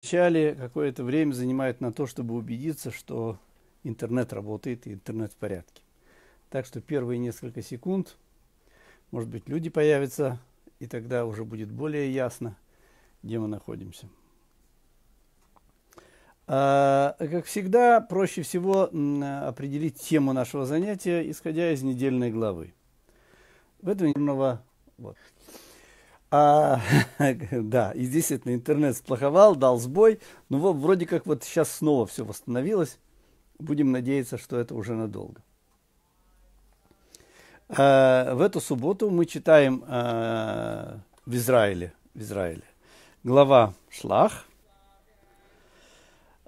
Вначале какое-то время занимает на то, чтобы убедиться, что интернет работает и интернет в порядке. Так что первые несколько секунд, может быть, люди появятся, и тогда уже будет более ясно, где мы находимся. А, как всегда, проще всего определить тему нашего занятия, исходя из недельной главы. В этом вот. А, да, и здесь это интернет сплоховал, дал сбой. Ну, вот, вроде как вот сейчас снова все восстановилось. Будем надеяться, что это уже надолго. А, в эту субботу мы читаем а, в Израиле, в Израиле глава Шлах.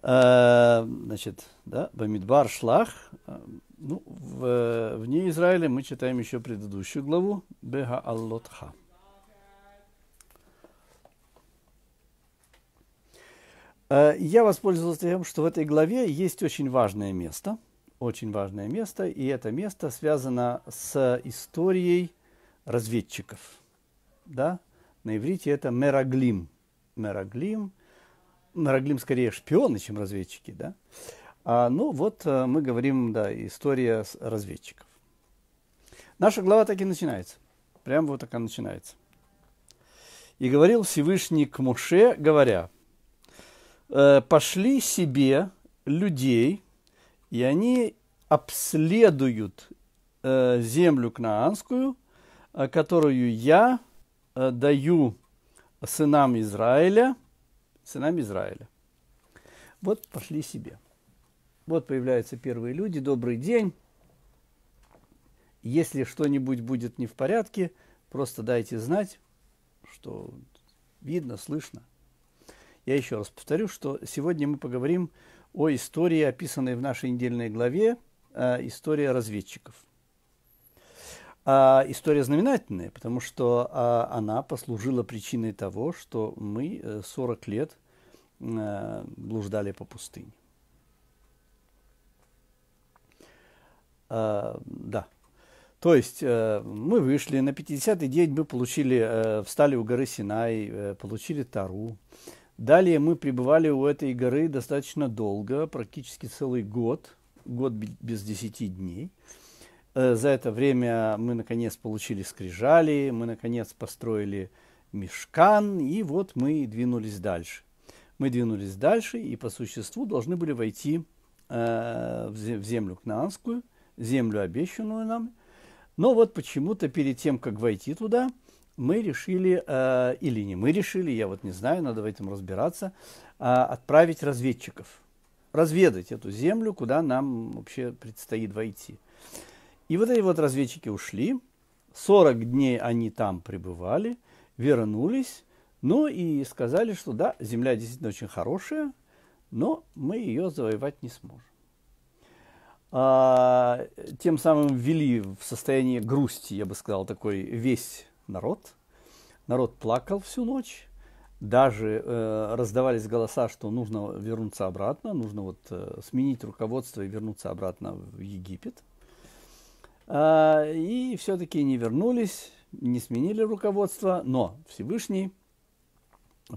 А, значит, да, Бамидбар Шлах. А, ну, в, вне Израиля мы читаем еще предыдущую главу Бега Аллотха. Э, я воспользовался тем, что в этой главе есть очень важное место, очень важное место, и это место связано с историей разведчиков. Да? На иврите это мераглим. Мераглим, мераглим скорее шпионы, чем разведчики. Да? А, ну вот э, мы говорим, да, история разведчиков. Наша глава так и начинается. Прямо вот так она начинается. «И говорил Всевышний к Муше, говоря, Э, пошли себе людей, и они обследуют э, землю кнаанскую, э, которую я даю сынам Израиля, сынам Израиля. Вот пошли себе. Вот появляются первые люди. Добрый день. Если что-нибудь будет не в порядке, просто дайте знать, что видно, слышно. Я еще раз повторю, что сегодня мы поговорим о истории, описанной в нашей недельной главе э, «История разведчиков». А история знаменательная, потому что а, она послужила причиной того, что мы 40 э, лет э, блуждали по пустыне. А, да. То есть мы вышли, на 50-й день мы получили, встали у горы Синай, получили Тару, Далее мы пребывали у этой горы достаточно долго, практически целый год, год без 10 дней. Э, за это время мы, наконец, получили скрижали, мы, наконец, построили мешкан, и вот мы двинулись дальше. Мы двинулись дальше и по существу должны были войти э, в землю кнаанскую, землю, обещанную нам. Но вот почему-то перед тем, как войти туда – мы решили, э, или не мы решили, я вот не знаю, надо в этом разбираться, э, отправить разведчиков, разведать эту землю, куда нам вообще предстоит войти. И вот эти вот разведчики ушли, 40 дней они там пребывали, вернулись, ну и сказали, что да, земля действительно очень хорошая, но мы ее завоевать не сможем. А, тем самым ввели в состояние грусти, я бы сказал, такой весь народ. Народ плакал всю ночь. Даже э, раздавались голоса, что нужно вернуться обратно, нужно вот э, сменить руководство и вернуться обратно в Египет. Э, и все-таки не вернулись, не сменили руководство, но Всевышний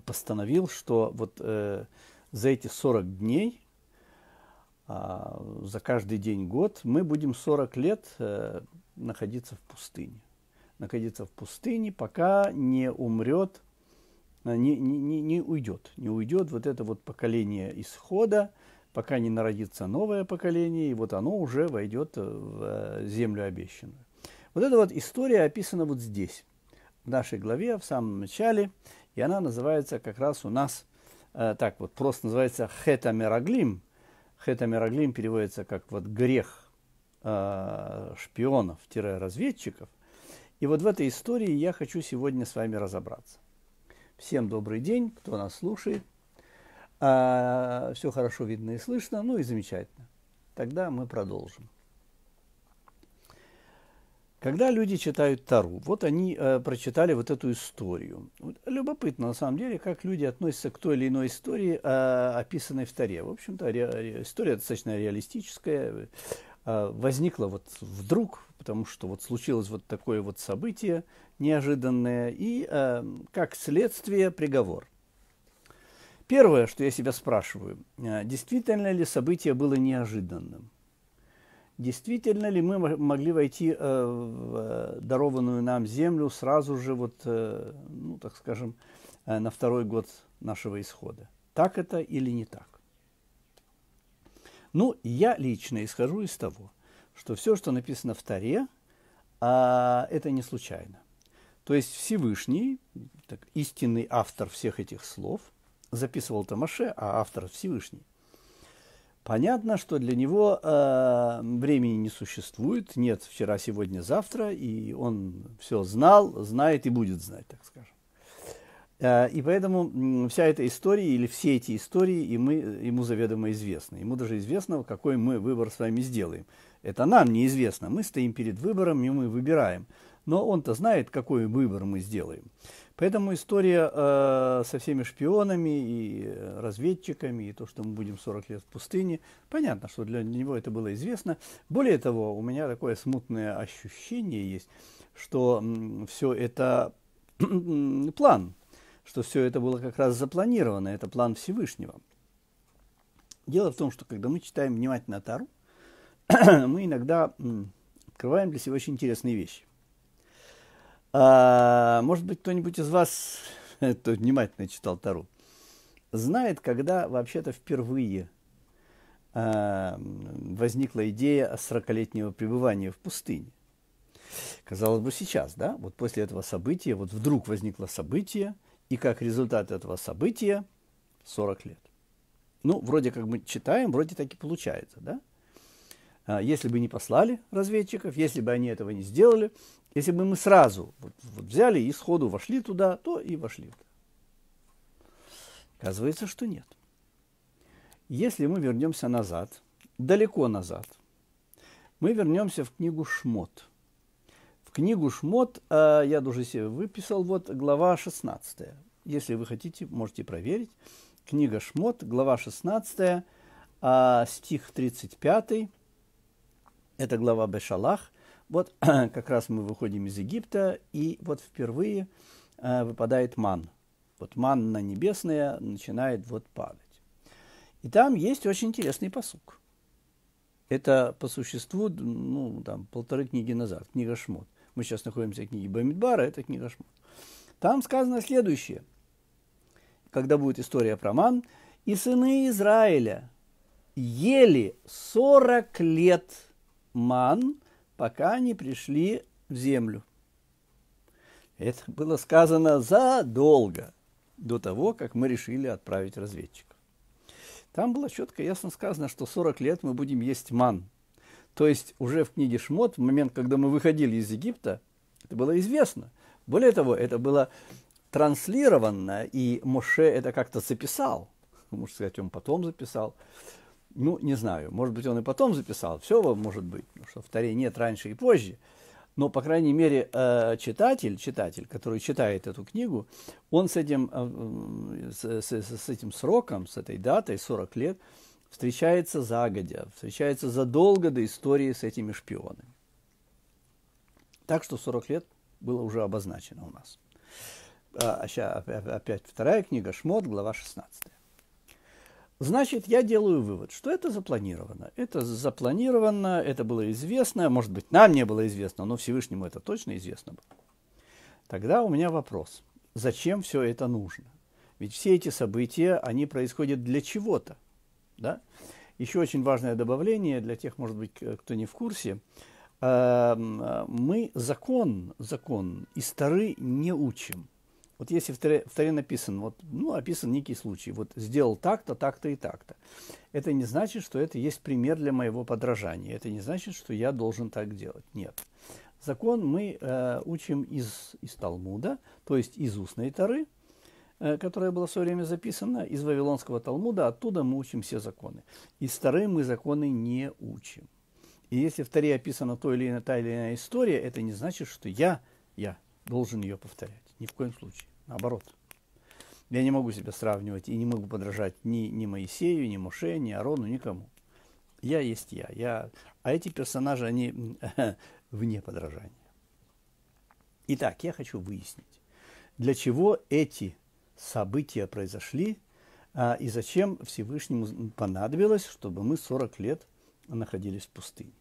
постановил, что вот э, за эти 40 дней, э, за каждый день год мы будем 40 лет э, находиться в пустыне находиться в пустыне, пока не умрет, э, не, не, не уйдет. Не уйдет вот это вот поколение исхода, пока не народится новое поколение, и вот оно уже войдет э, в э, землю обещанную. Вот эта вот история описана вот здесь, в нашей главе, в самом начале, и она называется как раз у нас, э, так вот, просто называется хетамераглим. Хетамераглим переводится как вот грех э, шпионов-разведчиков – и вот в этой истории я хочу сегодня с вами разобраться. Всем добрый день, кто нас слушает. А, все хорошо видно и слышно, ну и замечательно. Тогда мы продолжим. Когда люди читают Тару, вот они э, прочитали вот эту историю. Вот, любопытно, на самом деле, как люди относятся к той или иной истории, э, описанной в Таре. В общем-то, ре, история достаточно реалистическая, Э, возникло вот вдруг, потому что вот случилось вот такое вот событие неожиданное, и э, как следствие приговор. Первое, что я себя спрашиваю, э, действительно ли событие было неожиданным? Действительно ли мы могли войти в дарованную нам землю сразу же, вот, ну, так скажем, на второй год нашего исхода? Так это или не так? Ну, я лично исхожу из того, что все, что написано в Таре, а, это не случайно. То есть Всевышний, так, истинный автор всех этих слов, записывал Тамаше, а автор Всевышний. Понятно, что для него э, времени не существует, нет вчера, сегодня, завтра, и он все знал, знает и будет знать, так скажем. Э, и поэтому вся эта история или все эти истории и мы, э, ему заведомо известны. Ему даже известно, какой мы выбор с вами сделаем. Это нам неизвестно. Мы стоим перед выбором, и мы выбираем. Но он-то знает, какой выбор мы сделаем. Поэтому история э, со всеми шпионами и разведчиками, и то, что мы будем 40 лет в пустыне, понятно, что для него это было известно. Более того, у меня такое смутное ощущение есть, что все это план что все это было как раз запланировано, это план Всевышнего. Дело в том, что когда мы читаем внимательно Тару, мы иногда открываем для себя очень интересные вещи. А, может быть, кто-нибудь из вас, кто внимательно читал Тару, знает, когда вообще-то впервые а, возникла идея 40-летнего пребывания в пустыне. Казалось бы, сейчас, да, вот после этого события, вот вдруг возникло событие – и как результат этого события 40 лет. Ну, вроде как мы читаем, вроде так и получается, да? А, если бы не послали разведчиков, если бы они этого не сделали, если бы мы сразу вот, вот взяли и сходу вошли туда, то и вошли. Оказывается, что нет. Если мы вернемся назад, далеко назад, мы вернемся в книгу «Шмот», книгу «Шмот» а я даже себе выписал, вот глава 16. Если вы хотите, можете проверить. Книга «Шмот», глава 16, а, стих 35. Это глава Бешалах. Вот как раз мы выходим из Египта, и вот впервые а, выпадает ман. Вот манна небесная начинает вот падать. И там есть очень интересный посук. Это по существу, ну, там, полторы книги назад, книга Шмот мы сейчас находимся в книге Бамидбара, это книга Шмот. Там сказано следующее. Когда будет история про ман, и сыны Израиля ели 40 лет ман, пока не пришли в землю. Это было сказано задолго до того, как мы решили отправить разведчиков. Там было четко ясно сказано, что 40 лет мы будем есть ман. То есть уже в книге Шмот, в момент, когда мы выходили из Египта, это было известно. Более того, это было транслировано, и Моше это как-то записал. может сказать, он потом записал. Ну, не знаю, может быть, он и потом записал. Все может быть, потому что в Таре нет раньше и позже. Но, по крайней мере, э, читатель, читатель, который читает эту книгу, он с этим, э, э, с, с, с этим сроком, с этой датой, 40 лет, встречается загодя, встречается задолго до истории с этими шпионами. Так что 40 лет было уже обозначено у нас. А, сейчас опять вторая книга «Шмот», глава 16. Значит, я делаю вывод, что это запланировано. Это запланировано, это было известно, может быть, нам не было известно, но Всевышнему это точно известно было. Тогда у меня вопрос, зачем все это нужно? Ведь все эти события, они происходят для чего-то. Да? Еще очень важное добавление для тех, может быть, кто не в курсе. Э, мы закон, закон и Тары не учим. Вот если в Таре, в Таре написан, вот, ну, описан некий случай, вот сделал так-то, так-то и так-то, это не значит, что это есть пример для моего подражания, это не значит, что я должен так делать. Нет. Закон мы э, учим из, из Талмуда, то есть из устной Тары – Э, которая была в свое время записана из Вавилонского Талмуда, оттуда мы учим все законы. И старые мы законы не учим. И если в Таре описана то или иная, та или иная история, это не значит, что я, я должен ее повторять. Ни в коем случае. Наоборот. Я не могу себя сравнивать и не могу подражать ни, ни Моисею, ни Моше, ни Арону, никому. Я есть я. я... А эти персонажи, они вне подражания. Итак, я хочу выяснить, для чего эти события произошли, а, и зачем Всевышнему понадобилось, чтобы мы 40 лет находились в пустыне.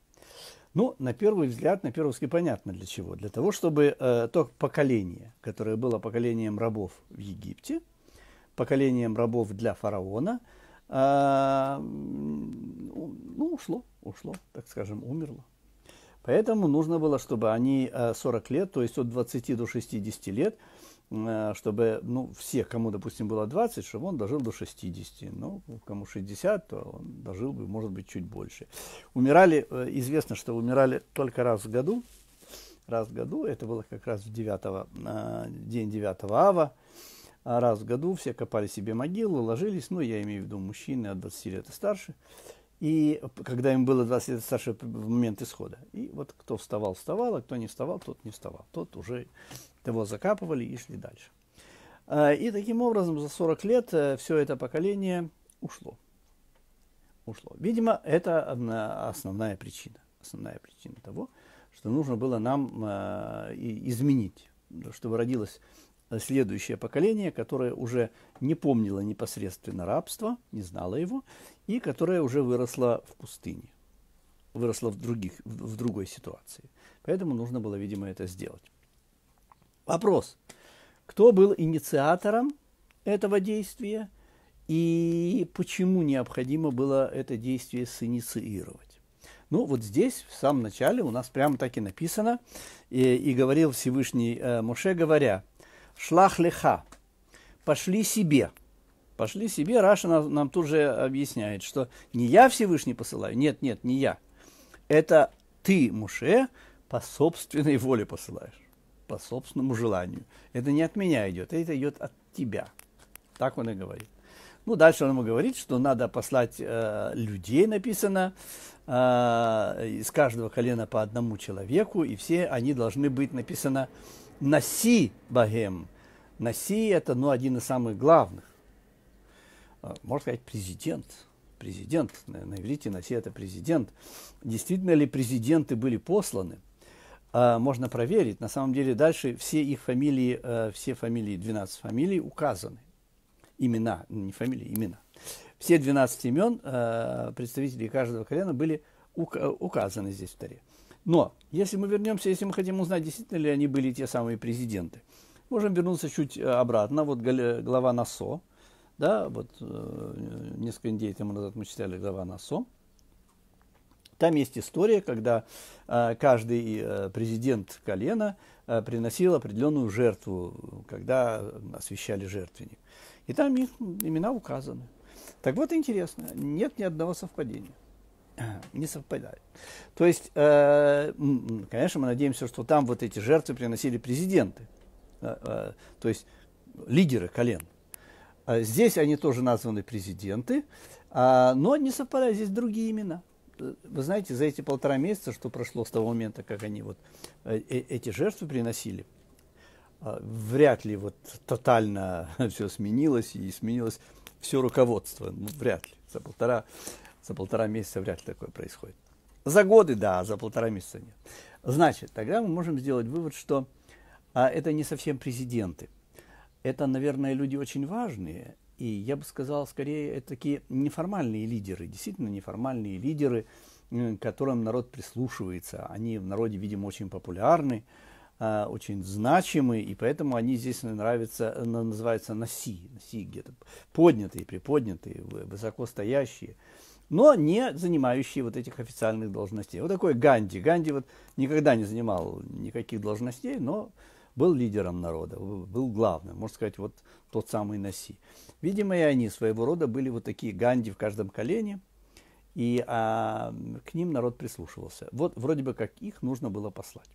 Ну, на первый взгляд, на первый взгляд понятно для чего. Для того, чтобы э, то поколение, которое было поколением рабов в Египте, поколением рабов для фараона, э, ну, ушло, ушло, так скажем, умерло. Поэтому нужно было, чтобы они 40 э, лет, то есть от 20 до 60 лет – Э, чтобы ну, все кому, допустим, было 20, чтобы он дожил до 60. Ну, кому 60, то он дожил бы, может быть, чуть больше. Умирали, э, известно, что умирали только раз в году. Раз в году, это было как раз в 9, э, день 9 ава. А раз в году все копали себе могилы, ложились, ну, я имею в виду мужчины от 20 лет и старше. И когда им было 20 лет старше в момент исхода. И вот кто вставал, вставал, а кто не вставал, тот не вставал. Тот уже его закапывали и шли дальше. А, и таким образом за 40 лет э, все это поколение ушло. Ушло. Видимо, это основная причина. Основная причина того, что нужно было нам э, изменить, чтобы родилось э, следующее поколение, которое уже не помнило непосредственно рабство, не знало его, и которое уже выросло в пустыне, выросло в, других, в другой ситуации. Поэтому нужно было, видимо, это сделать. Вопрос. Кто был инициатором этого действия и почему необходимо было это действие синициировать? Ну, вот здесь, в самом начале, у нас прямо так и написано, и, и говорил Всевышний э, Муше, говоря, «Шлах леха, пошли себе». Пошли себе, Раша нам, нам тут же объясняет, что не я Всевышний посылаю, нет, нет, не я. Это ты, Муше, по собственной воле посылаешь по собственному желанию. Это не от меня идет, это идет от тебя. Так он и говорит. Ну, дальше он ему говорит, что надо послать э, людей, написано, э, из каждого колена по одному человеку, и все они должны быть, написано, Носи богем». Носи это, ну, один из самых главных. Э, можно сказать, президент. Президент. На, на иврите «Наси» – это президент. Действительно ли президенты были посланы? Э, можно проверить. На самом деле дальше все их фамилии, э, все фамилии, 12 фамилий указаны. Имена, не фамилии, имена. Все 12 имен э, представителей каждого колена были указаны здесь в Таре. Но, если мы вернемся, если мы хотим узнать, действительно ли они были те самые президенты, можем вернуться чуть обратно. Вот глава Насо, да, вот несколько недель тому назад мы читали глава Насо, там есть история, когда э, каждый э, президент колена э, приносил определенную жертву, когда освещали жертвенник. И там их имена указаны. Так вот, интересно, нет ни одного совпадения. Не совпадает. То есть, э, конечно, мы надеемся, что там вот эти жертвы приносили президенты, э, э, то есть лидеры колен. А здесь они тоже названы президенты, а, но не совпадают, здесь другие имена вы знаете, за эти полтора месяца, что прошло с того момента, как они вот э, э, эти жертвы приносили, а, вряд ли вот тотально все сменилось и сменилось все руководство. Ну, вряд ли. За полтора, за полтора месяца вряд ли такое происходит. За годы, да, а за полтора месяца нет. Значит, тогда мы можем сделать вывод, что а, это не совсем президенты. Это, наверное, люди очень важные, и я бы сказал, скорее, это такие неформальные лидеры, действительно неформальные лидеры, к которым народ прислушивается. Они в народе, видимо, очень популярны, а, очень значимы, и поэтому они здесь нравятся, э, называются носи носи где-то поднятые, приподнятые, высоко стоящие но не занимающие вот этих официальных должностей. Вот такой Ганди. Ганди вот никогда не занимал никаких должностей, но был лидером народа, был главным, можно сказать, вот тот самый Наси. Видимо, и они своего рода были вот такие Ганди в каждом колене, и а, к ним народ прислушивался. Вот вроде бы как их нужно было послать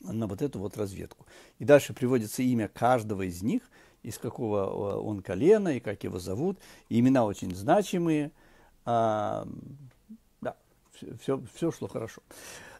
на вот эту вот разведку. И дальше приводится имя каждого из них, из какого а, он колена и как его зовут. И имена очень значимые. А, да, все, все шло хорошо.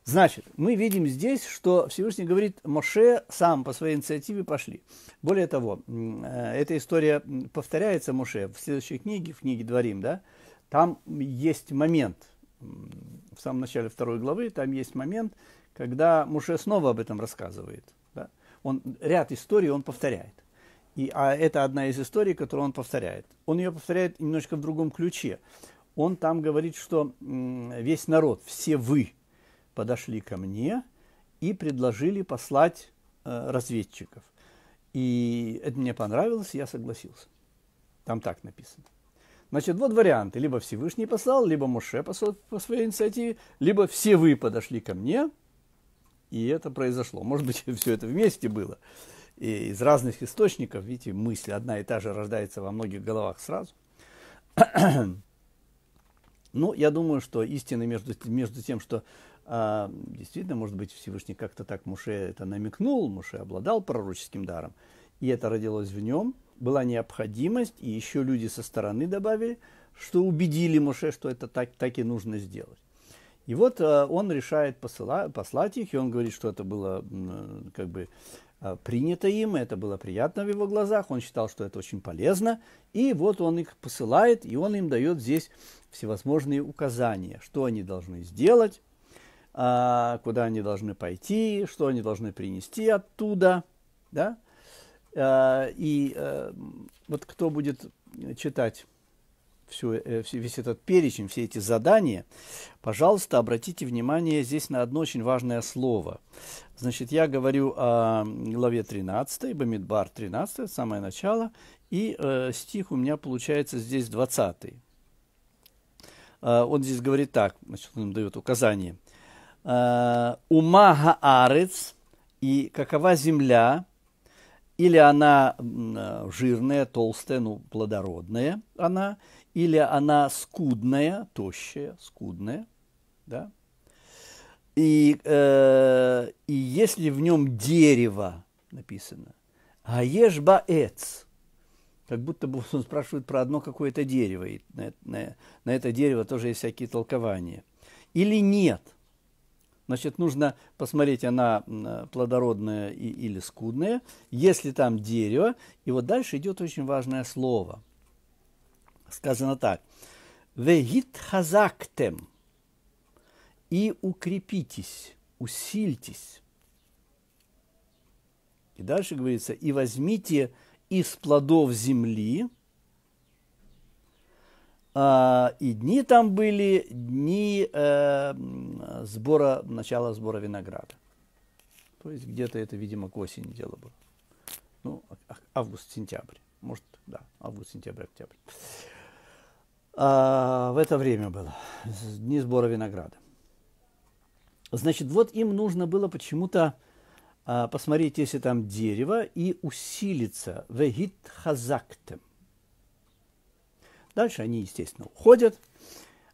Значит, мы видим здесь, что Всевышний говорит, Моше сам по своей инициативе пошли. Более того, э, эта история повторяется Моше в следующей книге, в книге Дворим, да? Там есть момент, в самом начале второй главы, там есть момент, когда Моше снова об этом рассказывает. Да? Он, ряд историй он повторяет. И, а это одна из историй, которую он повторяет. Он ее повторяет немножко в другом ключе. Он там говорит, что весь народ, все вы – подошли ко мне и предложили послать э, разведчиков. И это мне понравилось, я согласился. Там так написано. Значит, вот варианты. Либо Всевышний послал, либо Моше послал по своей инициативе, либо все вы подошли ко мне, и это произошло. Может быть, все это вместе было. И из разных источников, видите, мысль одна и та же рождается во многих головах сразу. но ну, я думаю, что истина между, между тем, что а, действительно, может быть, Всевышний как-то так Муше это намекнул, Муше обладал пророческим даром, и это родилось в нем, была необходимость, и еще люди со стороны добавили, что убедили Муше, что это так, так и нужно сделать. И вот а, он решает посыла, послать их, и он говорит, что это было как бы а, принято им, это было приятно в его глазах, он считал, что это очень полезно, и вот он их посылает, и он им дает здесь всевозможные указания, что они должны сделать, а, куда они должны пойти, что они должны принести оттуда, да? А, и э, вот кто будет читать всю, э, весь этот перечень, все эти задания, пожалуйста, обратите внимание здесь на одно очень важное слово. Значит, я говорю о главе 13, Бамидбар 13, самое начало, и э, стих у меня получается здесь 20. Э, а, он здесь говорит так, значит, он дает указание – Э, ума гаарец, и какова земля, или она э, жирная, толстая, ну, плодородная она, или она скудная, тощая, скудная, да. И, э, и если в нем дерево написано, аеш баэц, как будто бы он спрашивает про одно какое-то дерево, и на, на, на это дерево тоже есть всякие толкования. Или нет – Значит, нужно посмотреть, она э, плодородная или скудная, если там дерево. И вот дальше идет очень важное слово. Сказано так. Вегит хазактем. И укрепитесь, усильтесь. И дальше говорится, и возьмите из плодов земли, э, и дни там были, дни э, сбора, начала сбора винограда. То есть где-то это, видимо, к осени дело было. Ну, а, август-сентябрь. Может, да, август-сентябрь, октябрь. А, в это время было, дни сбора винограда. Значит, вот им нужно было почему-то а, посмотреть, если там дерево, и усилиться. Вегит хазактем. Дальше они, естественно, уходят,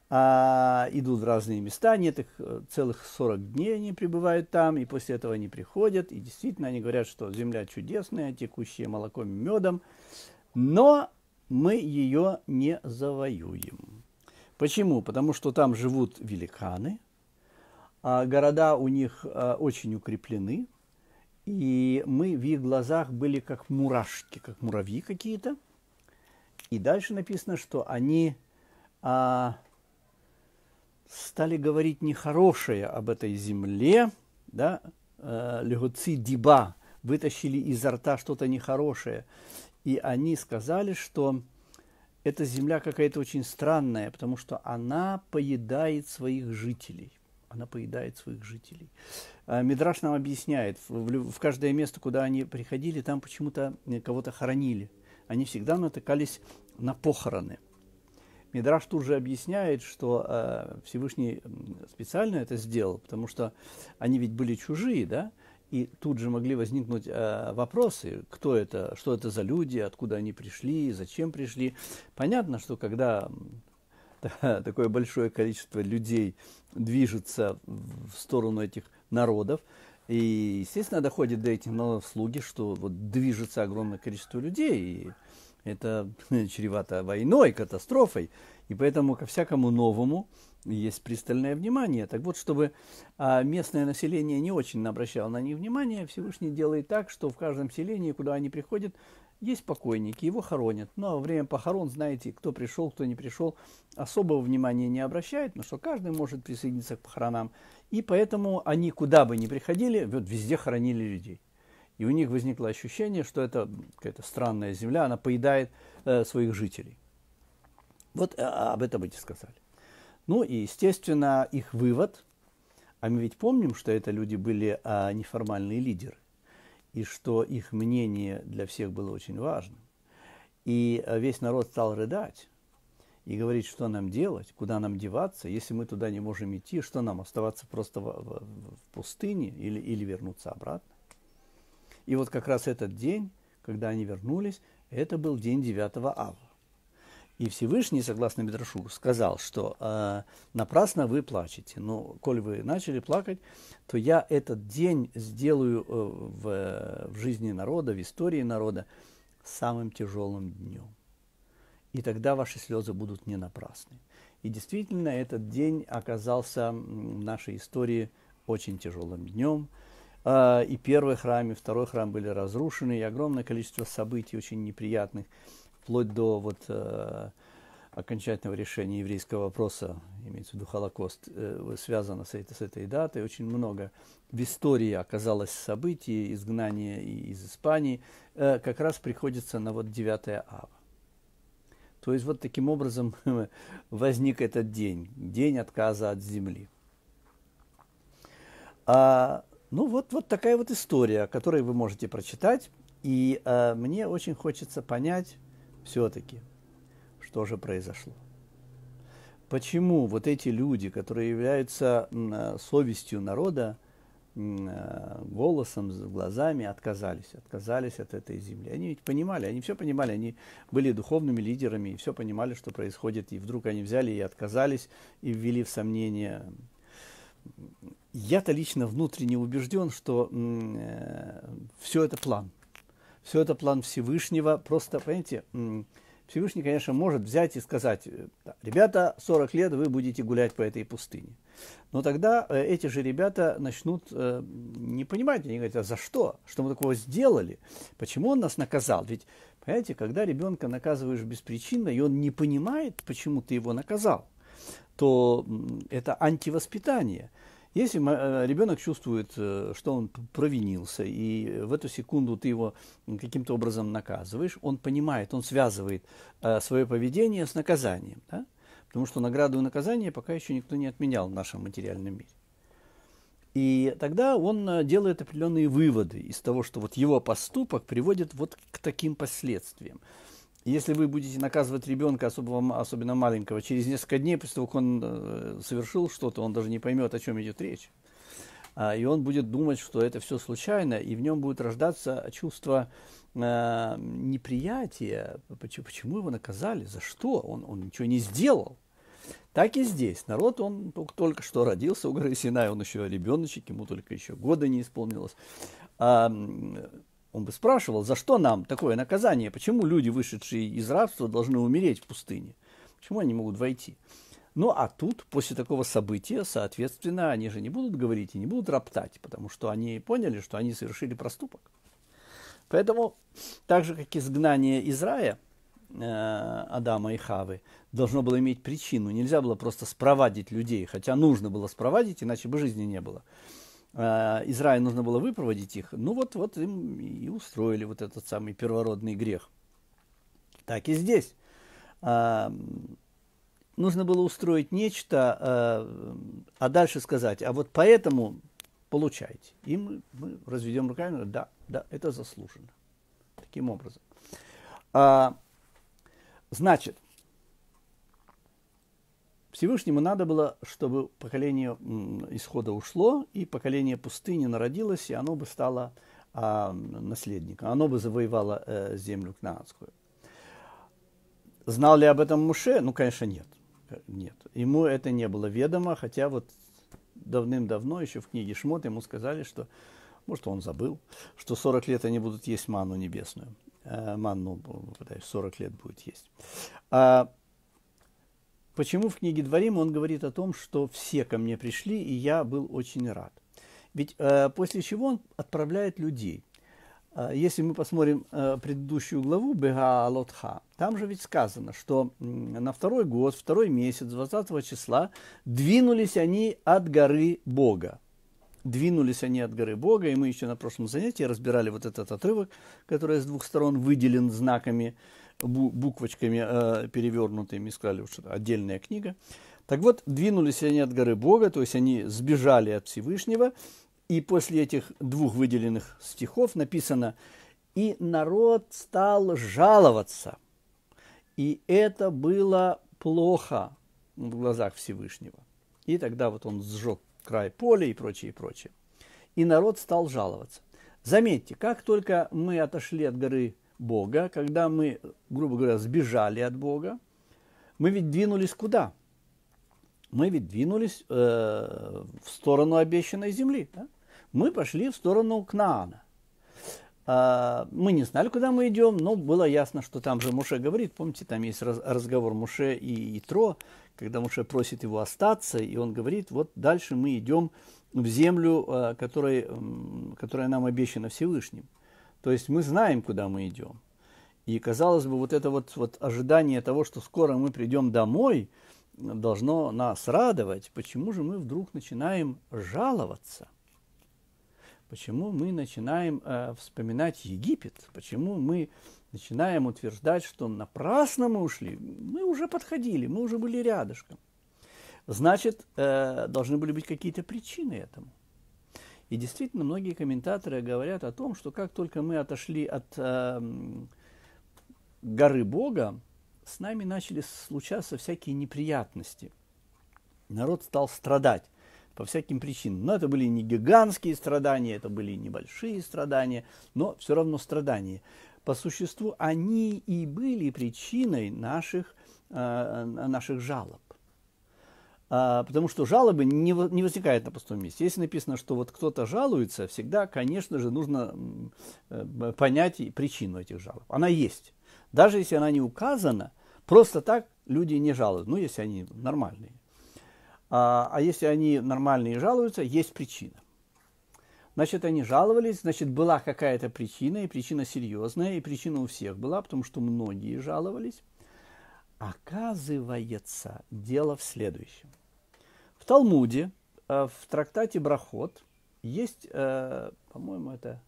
а, идут в разные места, нет их э, целых 40 дней они пребывают там, и после этого они приходят, и действительно они говорят, что земля чудесная, текущая молоком и медом, но мы ее не завоюем. Почему? Потому что там живут великаны, а города у них а, очень укреплены, и мы в их глазах были как мурашки, как муравьи какие-то, и дальше написано, что они а, стали говорить нехорошее об этой земле, да, э, легуци диба, вытащили изо рта что-то нехорошее. И они сказали, что эта земля какая-то очень странная, потому что она поедает своих жителей. Она поедает своих жителей. А, Мидраш нам объясняет, в каждое место, куда они приходили, там почему-то э, кого-то хоронили – они всегда натыкались на похороны. Мидраш тут же объясняет, что э, Всевышний специально это сделал, потому что они ведь были чужие, да, и тут же могли возникнуть э, вопросы, кто это, что это за люди, откуда они пришли, зачем пришли. Понятно, что когда такое большое количество людей движется в сторону этих народов, и, естественно, доходит до этих слуги, что вот движется огромное количество людей, и это чревато войной, катастрофой. И поэтому ко всякому новому есть пристальное внимание. Так вот, чтобы а, местное население не очень обращало на них внимание, Всевышний делает так, что в каждом селении, куда они приходят, есть покойники, его хоронят. Но ну, а во время похорон, знаете, кто пришел, кто не пришел, особого внимания не обращает, но что каждый может присоединиться к похоронам и поэтому они куда бы ни приходили, вот везде хоронили людей. И у них возникло ощущение, что это какая-то странная земля, она поедает э, своих жителей. Вот э, а, об этом эти сказали. Ну и, естественно, их вывод, а мы ведь помним, что это люди были э, неформальные лидеры, и что их мнение для всех было очень важным. И э, весь народ стал рыдать и говорить, что нам делать, куда нам деваться, если мы туда не можем идти, что нам, оставаться просто в, в, в пустыне или, или вернуться обратно. И вот как раз этот день, когда они вернулись, это был день 9 ава. И Всевышний, согласно Мидрашу, сказал, что э, напрасно вы плачете. Но коль вы начали плакать, то я этот день сделаю э, в, в жизни народа, в истории народа самым тяжелым днем и тогда ваши слезы будут не напрасны. И действительно, этот день оказался в нашей истории очень тяжелым днем. А, и первый храм, и второй храм были разрушены, и огромное количество событий очень неприятных, вплоть до вот, э, окончательного решения еврейского вопроса, имеется в виду Холокост, э, связано с этой, с этой датой. Очень много в истории оказалось событий, изгнания из Испании, э, как раз приходится на вот 9 ава. То есть вот таким образом возник этот день, день отказа от земли. А, ну вот, вот такая вот история, о которой вы можете прочитать. И а, мне очень хочется понять все-таки, что же произошло. Почему вот эти люди, которые являются а, совестью народа, Э, голосом, глазами отказались, отказались от этой земли. Они ведь понимали, они все понимали, они были духовными лидерами и все понимали, что происходит, и вдруг они взяли и отказались, и ввели в сомнение. Я-то лично внутренне убежден, что э, все это план. Все это план Всевышнего. Просто, понимаете, Всевышний, конечно, может взять и сказать, э, ребята, 40 лет вы будете гулять по этой пустыне но тогда э, эти же ребята начнут э, не понимать, они говорят, а за что? Что мы такого сделали? Почему он нас наказал? Ведь, понимаете, когда ребенка наказываешь беспричинно, и он не понимает, почему ты его наказал, то это антивоспитание. Если э, ребенок чувствует, что он провинился, и в эту секунду ты его каким-то образом наказываешь, он понимает, он связывает свое поведение с наказанием. Да? Потому что награду и наказание пока еще никто не отменял в нашем материальном мире. И тогда он э, делает определенные выводы из того, что вот его поступок приводит вот к таким последствиям. Если вы будете наказывать ребенка, особо, особенно маленького, через несколько дней после того, как он э, совершил что-то, он даже не поймет, о чем идет речь. А, и он будет думать, что это все случайно, и в нем будет рождаться чувство э, неприятия. Почему его наказали? За что? Он, он ничего не сделал. Так и здесь. Народ, он только что родился у горы Синай, он еще ребеночек, ему только еще года не исполнилось. А, он бы спрашивал, за что нам такое наказание? Почему люди, вышедшие из рабства, должны умереть в пустыне? Почему они могут войти? Ну, а тут, после такого события, соответственно, они же не будут говорить и не будут роптать, потому что они поняли, что они совершили проступок. Поэтому, так же, как изгнание из рая э, Адама и Хавы, должно было иметь причину. Нельзя было просто спровадить людей, хотя нужно было спровадить, иначе бы жизни не было. А, из нужно было выпроводить их. Ну вот, вот им и устроили вот этот самый первородный грех. Так и здесь. А, нужно было устроить нечто, а, а дальше сказать, а вот поэтому получайте. И мы, мы разведем руками, да, да, это заслужено. Таким образом. Значит, Всевышнему надо было, чтобы поколение исхода ушло, и поколение пустыни народилось, и оно бы стало а, наследником, оно бы завоевало э, землю кнаанскую. Знал ли об этом Муше? Ну, конечно, нет. Э, нет. Ему это не было ведомо, хотя вот давным-давно еще в книге Шмот ему сказали, что, может, он забыл, что 40 лет они будут есть ману небесную. Э, манну, ну, пытаюсь, 40 лет будет есть. А, Почему в книге «Дворим» он говорит о том, что все ко мне пришли, и я был очень рад? Ведь э, после чего он отправляет людей. Э, если мы посмотрим э, предыдущую главу Бега Алотха, там же ведь сказано, что э, на второй год, второй месяц, 20 числа двинулись они от горы Бога. Двинулись они от горы Бога, и мы еще на прошлом занятии разбирали вот этот отрывок, который с двух сторон выделен знаками э, буквочками э, перевернутыми, сказали, что это отдельная книга. Так вот, двинулись они от горы Бога, то есть они сбежали от Всевышнего, и после этих двух выделенных стихов написано «И народ стал жаловаться». И это было плохо в глазах Всевышнего. И тогда вот он сжег край поля и прочее, и прочее. И народ стал жаловаться. Заметьте, как только мы отошли от горы Бога, когда мы, грубо говоря, сбежали от Бога, мы ведь двинулись куда? Мы ведь двинулись э, в сторону обещанной земли. Да? Мы пошли в сторону Кнаана. Э, мы не знали, куда мы идем, но было ясно, что там же Муше говорит. Помните, там есть раз, разговор Муше и Итро, когда Муше просит его остаться, и он говорит, вот дальше мы идем в землю, э, которой, э, которая нам обещана Всевышним. То есть мы знаем, куда мы идем. И, казалось бы, вот это вот, вот ожидание того, что скоро мы придем домой, должно нас радовать. Почему же мы вдруг начинаем жаловаться? Почему мы начинаем э, вспоминать Египет? Почему мы начинаем утверждать, что напрасно мы ушли? Мы уже подходили, мы уже были рядышком. Значит, э, должны были быть какие-то причины этому. И действительно, многие комментаторы говорят о том, что как только мы отошли от э, горы Бога, с нами начали случаться всякие неприятности. Народ стал страдать по всяким причинам. Но это были не гигантские страдания, это были небольшие страдания, но все равно страдания. По существу они и были причиной наших, э, наших жалоб. А, потому что жалобы не, не возникают на пустом месте. Если написано, что вот кто-то жалуется, всегда, конечно же, нужно э, понять причину этих жалоб. Она есть. Даже если она не указана, просто так люди не жалуются. Ну, если они нормальные. А, а если они нормальные и жалуются, есть причина. Значит, они жаловались, значит, была какая-то причина, и причина серьезная, и причина у всех была, потому что многие жаловались. Оказывается, дело в следующем. В Талмуде, э, в трактате Брахот, есть, э, по-моему, это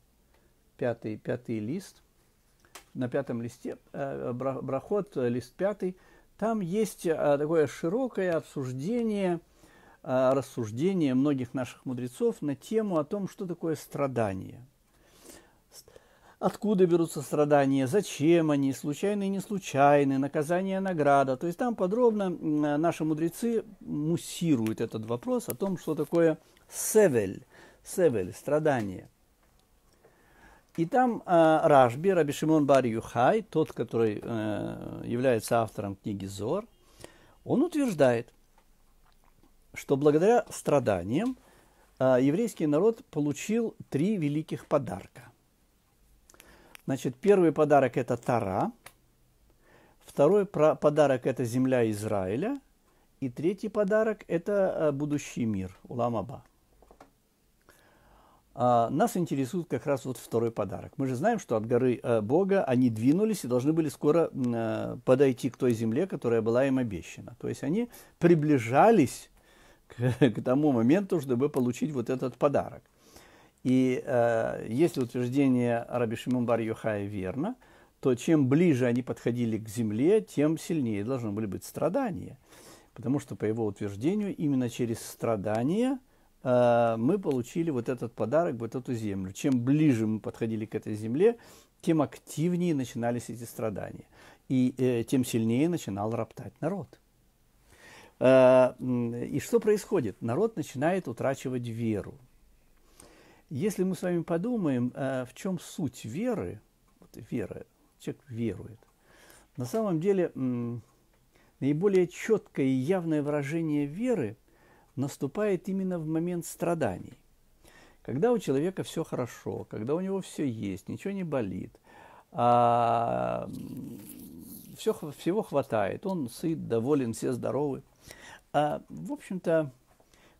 пятый, пятый лист, на пятом листе, э, Брахот, лист пятый, там есть такое широкое обсуждение, рассуждение многих наших мудрецов на тему о том, что такое страдание – откуда берутся страдания, зачем они, случайные и не случайные, наказание, награда. То есть там подробно э, наши мудрецы муссируют этот вопрос о том, что такое севель, севель, страдание. И там э, Рашби, Раби Шимон Бар Юхай, тот, который э, является автором книги Зор, он утверждает, что благодаря страданиям э, еврейский народ получил три великих подарка – Значит, первый подарок – это Тара. Второй подарок – это земля Израиля. И третий подарок – это э, будущий мир, Уламаба. А нас интересует как раз вот второй подарок. Мы же знаем, что от горы э, Бога они двинулись и должны были скоро э, подойти к той земле, которая была им обещана. То есть они приближались к, к тому моменту, чтобы получить вот этот подарок. И э, если утверждение Раби Шимон бар Юхая верно, то чем ближе они подходили к земле, тем сильнее должны были быть страдания. Потому что, по его утверждению, именно через страдания э, мы получили вот этот подарок, вот эту землю. Чем ближе мы подходили к этой земле, тем активнее начинались эти страдания. И э, тем сильнее начинал роптать народ. Э, и что происходит? Народ начинает утрачивать веру. Если мы с вами подумаем, э, в чем суть веры, вот вера, человек верует, на самом деле наиболее четкое и явное выражение веры наступает именно в момент страданий. Когда у человека все хорошо, когда у него все есть, ничего не болит, а, все, всего хватает, он сыт, доволен, все здоровы. А, в общем-то,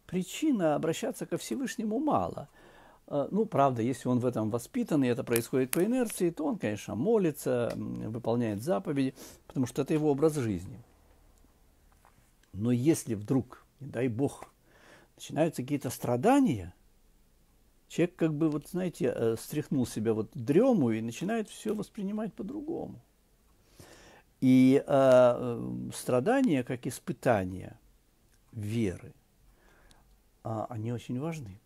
причина обращаться ко Всевышнему мало – а, ну, правда, если он в этом воспитан, и это происходит по инерции, то он, конечно, молится, выполняет заповеди, потому что это его образ жизни. Но если вдруг, не дай бог, начинаются какие-то страдания, человек как бы, вот знаете, э, стряхнул себя вот дрему и начинает все воспринимать по-другому. И а, э, страдания, как испытания веры, а, они очень важны.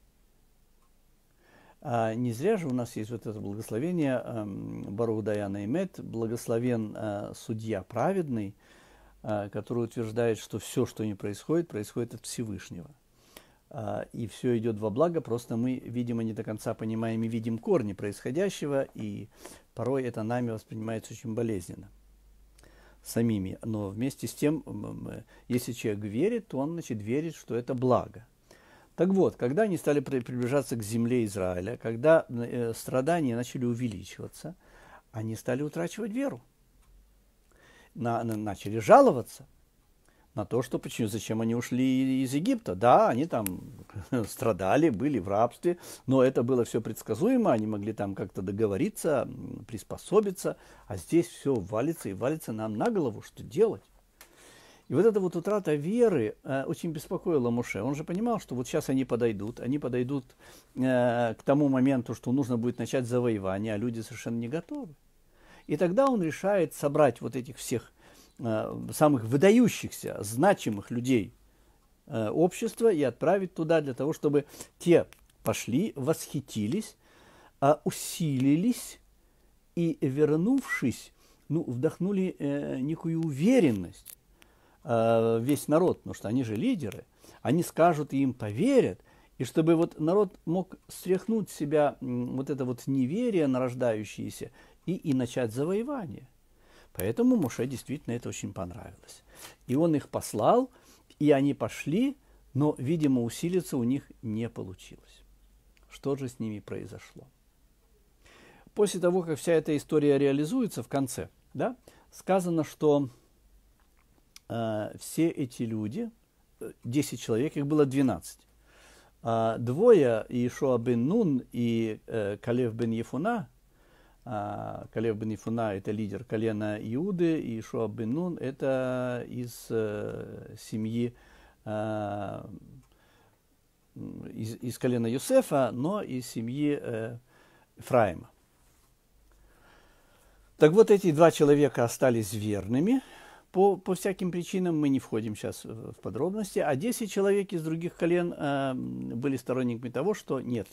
А не зря же у нас есть вот это благословение эм, Барудаяна Имет, благословен э, судья праведный, э, который утверждает, что все, что не происходит, происходит от Всевышнего. А, и все идет во благо, просто мы, видимо, не до конца понимаем и видим корни происходящего, и порой это нами воспринимается очень болезненно самими. Но вместе с тем, если человек верит, то он, значит, верит, что это благо. Так вот, когда они стали приближаться к земле Израиля, когда э, страдания начали увеличиваться, они стали утрачивать веру. На, на, начали жаловаться на то, что почему, зачем они ушли из Египта. Да, они там страдали, были в рабстве, но это было все предсказуемо, они могли там как-то договориться, приспособиться, а здесь все валится и валится нам на голову, что делать. И вот эта вот утрата веры э, очень беспокоила Муше. Он же понимал, что вот сейчас они подойдут, они подойдут э, к тому моменту, что нужно будет начать завоевание, а люди совершенно не готовы. И тогда он решает собрать вот этих всех э, самых выдающихся, значимых людей э, общества и отправить туда для того, чтобы те пошли, восхитились, э, усилились и, вернувшись, ну, вдохнули э, некую уверенность Э, весь народ, потому что они же лидеры, они скажут и им поверят, и чтобы вот народ мог стряхнуть себя вот это вот неверие нарождающееся и, и начать завоевание. Поэтому Муше действительно это очень понравилось. И он их послал, и они пошли, но, видимо, усилиться у них не получилось. Что же с ними произошло? После того, как вся эта история реализуется в конце, да, сказано, что а, все эти люди, 10 э, человек, их было 12. А двое, Иешуа бен Нун и э, Калев бен Ефуна, а, Калев бен Ефуна – это лидер колена Иуды, и Иешуа бен Нун – это из э, семьи, а, из, из колена Юсефа, но из семьи э, Фраима. Так вот, эти два человека остались верными – по, по всяким причинам мы не входим сейчас в подробности, а 10 человек из других колен э, были сторонниками того, что нет,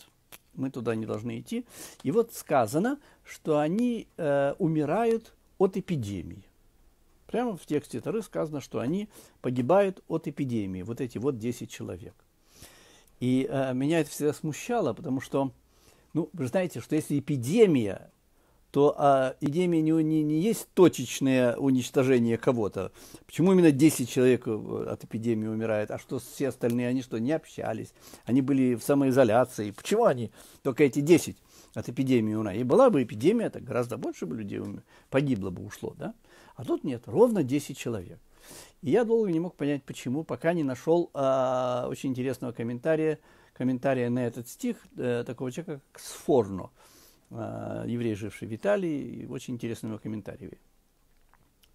мы туда не должны идти. И вот сказано, что они э, умирают от эпидемии. Прямо в тексте Тары сказано, что они погибают от эпидемии, вот эти вот 10 человек. И э, меня это всегда смущало, потому что, ну, вы знаете, что если эпидемия то а, эпидемия не, не, не есть точечное уничтожение кого-то. Почему именно 10 человек э, от эпидемии умирает? А что все остальные? Они что, не общались? Они были в самоизоляции? Почему они только эти 10 от эпидемии умирают? И была бы эпидемия, так гораздо больше бы людей погибло бы, ушло. Да? А тут нет, ровно 10 человек. И я долго не мог понять, почему, пока не нашел а, очень интересного комментария, комментария на этот стих э, такого человека, как Сфорно э, еврей, живший в Италии, очень интересный его комментарий.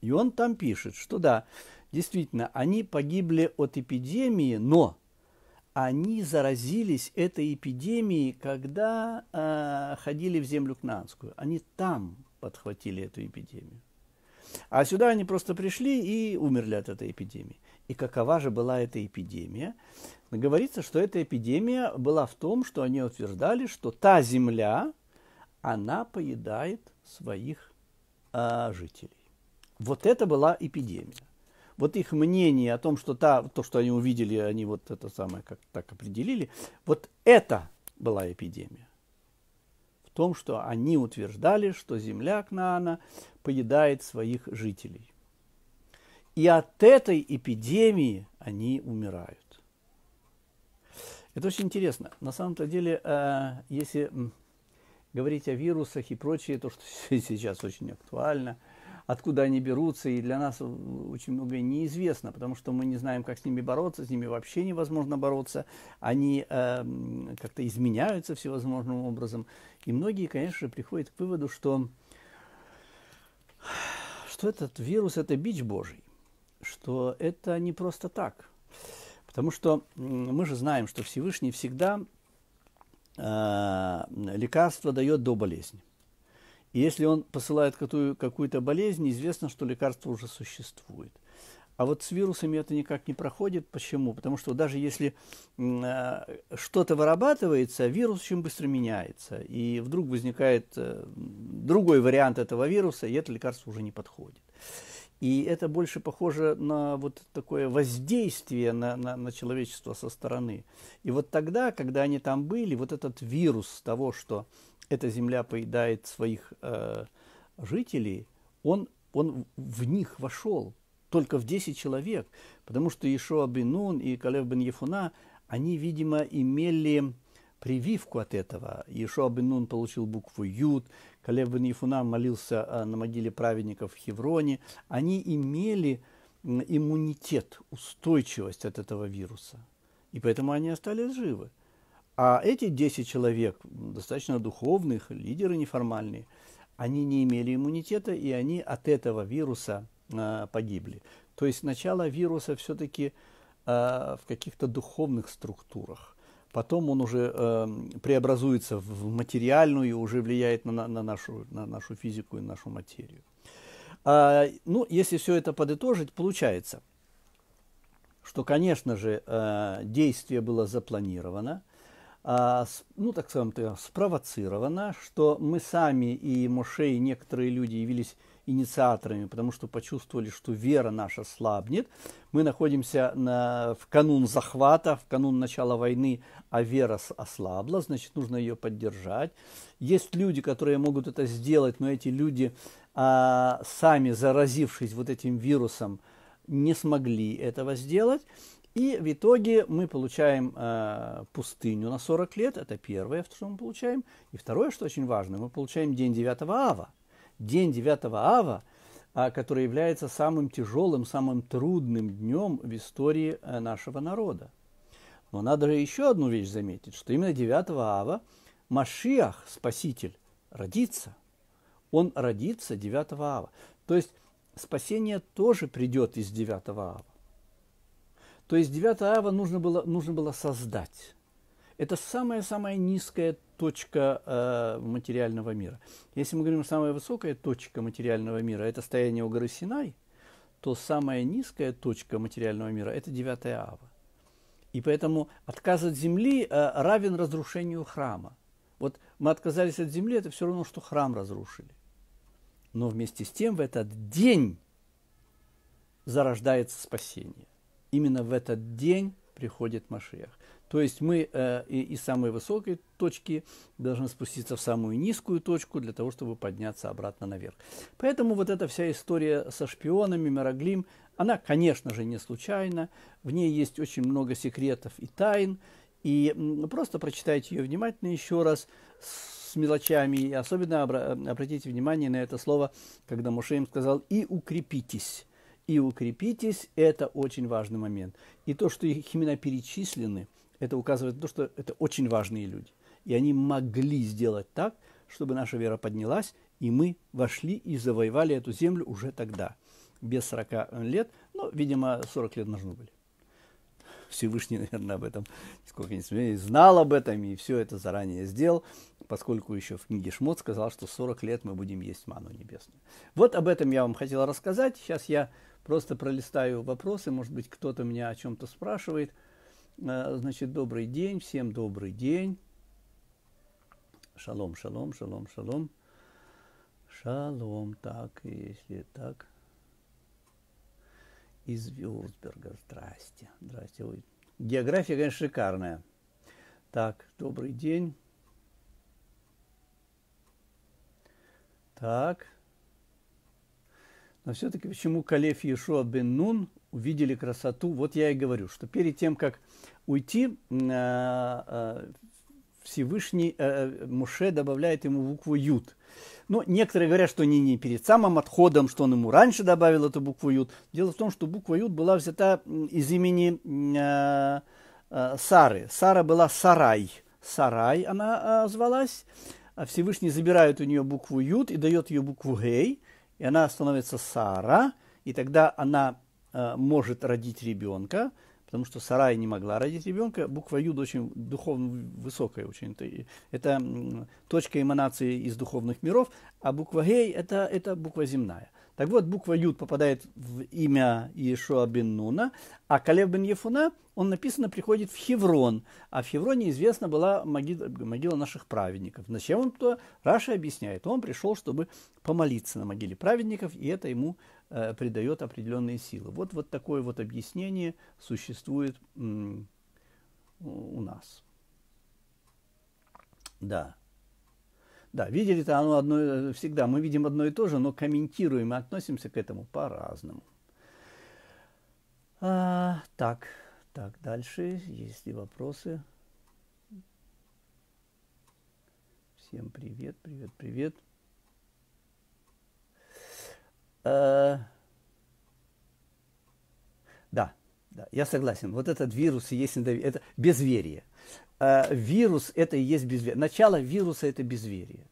И он там пишет, что да, действительно, они погибли от эпидемии, но они заразились этой эпидемией, когда э, ходили в землю Кнанскую, Они там подхватили эту эпидемию. А сюда они просто пришли и умерли от этой эпидемии. И какова же была эта эпидемия? Говорится, что эта эпидемия была в том, что они утверждали, что та земля, она поедает своих а, жителей. Вот это была эпидемия. Вот их мнение о том, что та, то, что они увидели, они вот это самое как так определили, вот это была эпидемия. В том, что они утверждали, что земля Кнаана поедает своих жителей. И от этой эпидемии они умирают. Это очень интересно. На самом-то деле, э, если говорить о вирусах и прочее, то, что сейчас очень актуально, откуда они берутся, и для нас очень многое неизвестно, потому что мы не знаем, как с ними бороться, с ними вообще невозможно бороться, они э, как-то изменяются всевозможным образом, и многие, конечно, приходят к выводу, что, что этот вирус – это бич Божий, что это не просто так, потому что мы же знаем, что Всевышний всегда Э, лекарство дает до болезни. И если он посылает какую-то болезнь, известно, что лекарство уже существует. А вот с вирусами это никак не проходит. Почему? Потому что даже если э, что-то вырабатывается, вирус очень быстро меняется. И вдруг возникает э, другой вариант этого вируса, и это лекарство уже не подходит. И это больше похоже на вот такое воздействие на, на, на человечество со стороны. И вот тогда, когда они там были, вот этот вирус того, что эта земля поедает своих э, жителей, он, он в них вошел, только в 10 человек, потому что Ишуа Бенун и Калев бен Ефуна, они, видимо, имели прививку от этого. Ишуа Бенун получил букву Юд, Калев бен молился а, на могиле праведников в Хевроне, они имели иммунитет, устойчивость от этого вируса. И поэтому они остались живы. А эти 10 человек, достаточно духовных, лидеры неформальные, они не имели иммунитета, и они от этого вируса а, погибли. То есть начало вируса все-таки а, в каких-то духовных структурах потом он уже э, преобразуется в материальную и уже влияет на, на, нашу, на нашу физику и нашу материю. А, ну, если все это подытожить, получается, что, конечно же, э, действие было запланировано, э, ну, так скажем, спровоцировано, что мы сами и Моше, и некоторые люди явились инициаторами, потому что почувствовали, что вера наша слабнет. Мы находимся на, в канун захвата, в канун начала войны, а вера ослабла, значит, нужно ее поддержать. Есть люди, которые могут это сделать, но эти люди, а, сами заразившись вот этим вирусом, не смогли этого сделать. И в итоге мы получаем э, пустыню на 40 лет, это первое, что мы получаем. И второе, что очень важно, мы получаем день 9 ава день 9 ава, а, который является самым тяжелым, самым трудным днем в истории э, нашего народа. Но надо же еще одну вещь заметить, что именно 9 ава Машиах, Спаситель, родится. Он родится 9 ава. То есть спасение тоже придет из 9 ава. То есть 9 ава нужно было, нужно было создать. Это самая-самая низкая точка э, материального мира. Если мы говорим, самая высокая точка материального мира – это состояние у горы Синай, то самая низкая точка материального мира – это девятая ава. И поэтому отказ от земли э, равен разрушению храма. Вот мы отказались от земли, это все равно, что храм разрушили. Но вместе с тем в этот день зарождается спасение. Именно в этот день приходит Машиях. То есть мы э, из самой высокой точки должны спуститься в самую низкую точку для того, чтобы подняться обратно наверх. Поэтому вот эта вся история со шпионами, Мироглим, она, конечно же, не случайна. В ней есть очень много секретов и тайн. И просто прочитайте ее внимательно еще раз с мелочами. И особенно э, обратите внимание на это слово, когда Муше им сказал «и укрепитесь». «И укрепитесь» – это очень важный момент. И то, что их именно перечислены – это указывает на то, что это очень важные люди. И они могли сделать так, чтобы наша вера поднялась, и мы вошли и завоевали эту землю уже тогда, без 40 лет, но, видимо, 40 лет нужны были. Всевышний, наверное, об этом сколько не смею, знал об этом и все это заранее сделал, поскольку еще в книге Шмот сказал, что 40 лет мы будем есть ману небесную. Вот об этом я вам хотел рассказать. Сейчас я просто пролистаю вопросы. Может быть, кто-то меня о чем-то спрашивает. Значит, добрый день, всем добрый день. Шалом, шалом, шалом, шалом. Шалом, так, если так. Из Вилсберга, здрасте, здрасте. Ой. География, конечно, шикарная. Так, добрый день. Так. Но все-таки почему Калиф Иешуа бен Нун увидели красоту. Вот я и говорю, что перед тем, как уйти, э, э, Всевышний э, Муше добавляет ему букву «ют». Но ну, некоторые говорят, что не, не перед самым отходом, что он ему раньше добавил эту букву «ют». Дело в том, что буква «ют» была взята из имени Сары. Сара была Сарай. Сарай она звалась. А Всевышний забирает у нее букву «ют» и дает ее букву «гей». И она становится Сара. И тогда она Э, может родить ребенка, потому что Сарай не могла родить ребенка. Буква Юд очень духовно высокая. Очень. Это точка эманации из духовных миров, а буква Гей это, это буква земная. Так вот, буква Юд попадает в имя Иешуа бен Нуна, а Калев бен Ефуна, он написано, приходит в Хеврон. А в Хевроне известна была могила, могила наших праведников. Зачем он то? Раша объясняет. Он пришел, чтобы помолиться на могиле праведников, и это ему э, придает определенные силы. Вот, вот такое вот объяснение существует м, у нас. Да. Да, видели-то оно одно э, всегда. Мы видим одно и то же, но комментируем и относимся к этому по-разному. А, так, так, дальше, есть ли вопросы? Всем привет, привет, привет. Э, да, да, я согласен. Вот этот вирус и есть недоверие. Это безверие. Э, вирус – это и есть безверие. Начало вируса – это безверие.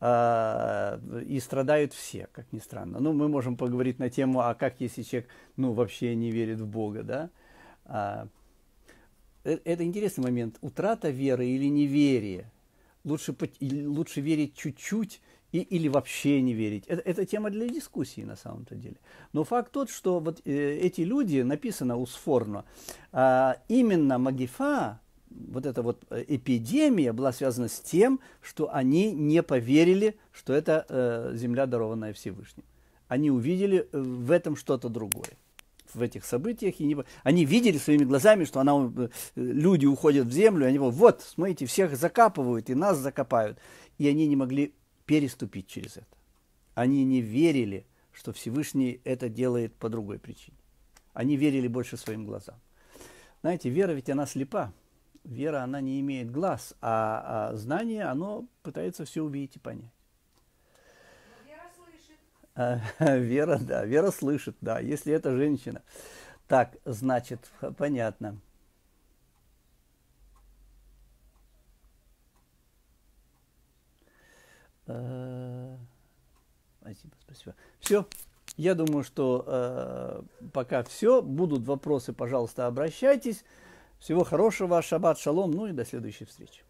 Э, и страдают все, как ни странно. Ну, мы можем поговорить на тему, а как если человек, ну, вообще не верит в Бога, да? А, это интересный момент. Утрата веры или неверие – лучше, лучше верить чуть-чуть и, или вообще не верить. Это, это тема для дискуссии на самом-то деле. Но факт тот, что вот э, эти люди, написано у Сфорно, э, именно Магифа, вот эта вот э, эпидемия была связана с тем, что они не поверили, что это э, земля, дарованная Всевышним. Они увидели э, в этом что-то другое в этих событиях, и не... они видели своими глазами, что она, э, люди уходят в землю, и они говорят, вот, смотрите, всех закапывают, и нас закопают. И они не могли переступить через это. Они не верили, что Всевышний это делает по другой причине. Они верили больше своим глазам. Знаете, вера ведь она слепа. Вера, она не имеет глаз, а, а знание, оно пытается все увидеть и понять. Вера, да, Вера слышит, да, если это женщина. Так, значит, понятно. Э, спасибо, спасибо. Все. Я думаю, что э, пока все. Будут вопросы, пожалуйста, обращайтесь. Всего хорошего, шаббат, шалом, ну и до следующей встречи.